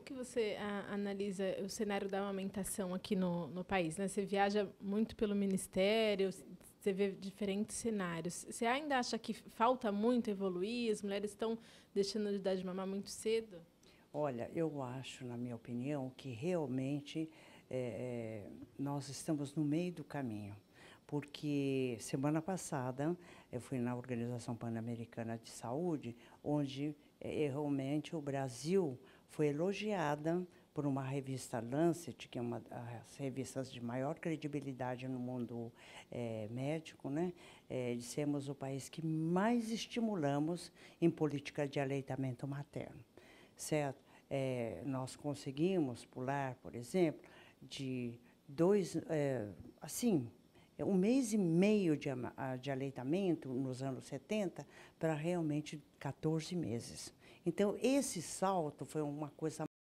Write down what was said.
Como que você a, analisa o cenário da amamentação aqui no, no país? Né? Você viaja muito pelo ministério, você vê diferentes cenários. Você ainda acha que falta muito evoluir? As mulheres estão deixando de dar de mamar muito cedo? Olha, eu acho, na minha opinião, que realmente é, nós estamos no meio do caminho porque semana passada eu fui na Organização Pan-Americana de Saúde, onde é, realmente o Brasil foi elogiada por uma revista Lancet, que é uma das revistas de maior credibilidade no mundo é, médico, né? É, o país que mais estimulamos em política de aleitamento materno, certo? É, nós conseguimos pular, por exemplo, de dois, assim, é, um mês e meio de, ah, de aleitamento nos anos 70 para realmente 14 meses. Então, esse salto foi uma coisa